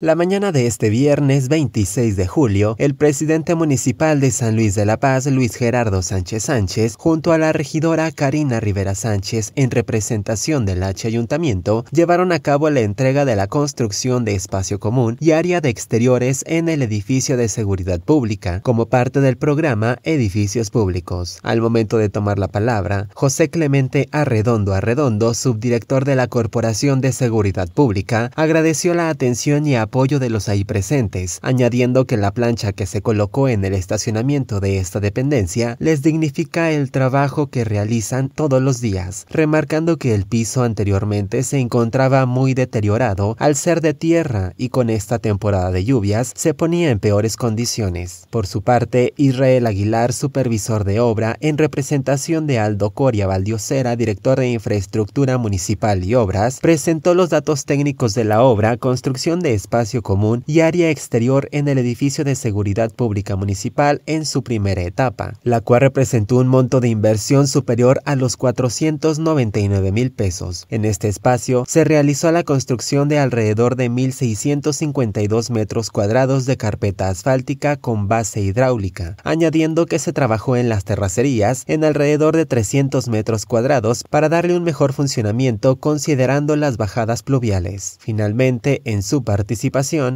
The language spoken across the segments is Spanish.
La mañana de este viernes 26 de julio, el presidente municipal de San Luis de la Paz, Luis Gerardo Sánchez Sánchez, junto a la regidora Karina Rivera Sánchez, en representación del H Ayuntamiento, llevaron a cabo la entrega de la construcción de espacio común y área de exteriores en el edificio de seguridad pública, como parte del programa Edificios Públicos. Al momento de tomar la palabra, José Clemente Arredondo Arredondo, subdirector de la Corporación de Seguridad Pública, agradeció la atención y apoyo de los ahí presentes, añadiendo que la plancha que se colocó en el estacionamiento de esta dependencia les dignifica el trabajo que realizan todos los días, remarcando que el piso anteriormente se encontraba muy deteriorado al ser de tierra y con esta temporada de lluvias se ponía en peores condiciones. Por su parte, Israel Aguilar, supervisor de obra, en representación de Aldo Coria Valdiosera, director de infraestructura municipal y obras, presentó los datos técnicos de la obra, construcción de espacios común y área exterior en el edificio de seguridad pública municipal en su primera etapa, la cual representó un monto de inversión superior a los 499 mil pesos. En este espacio se realizó la construcción de alrededor de 1.652 metros cuadrados de carpeta asfáltica con base hidráulica, añadiendo que se trabajó en las terracerías en alrededor de 300 metros cuadrados para darle un mejor funcionamiento considerando las bajadas pluviales. Finalmente, en su participación,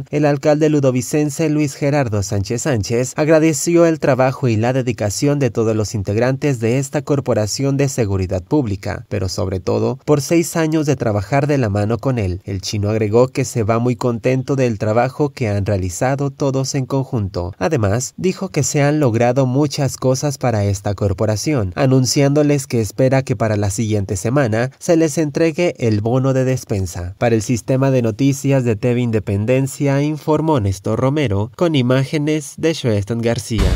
el alcalde ludovicense Luis Gerardo Sánchez Sánchez agradeció el trabajo y la dedicación de todos los integrantes de esta Corporación de Seguridad Pública, pero sobre todo por seis años de trabajar de la mano con él. El chino agregó que se va muy contento del trabajo que han realizado todos en conjunto. Además, dijo que se han logrado muchas cosas para esta corporación, anunciándoles que espera que para la siguiente semana se les entregue el bono de despensa. Para el sistema de noticias de TV Independiente, Tendencia informó Néstor Romero, con imágenes de Joeston García.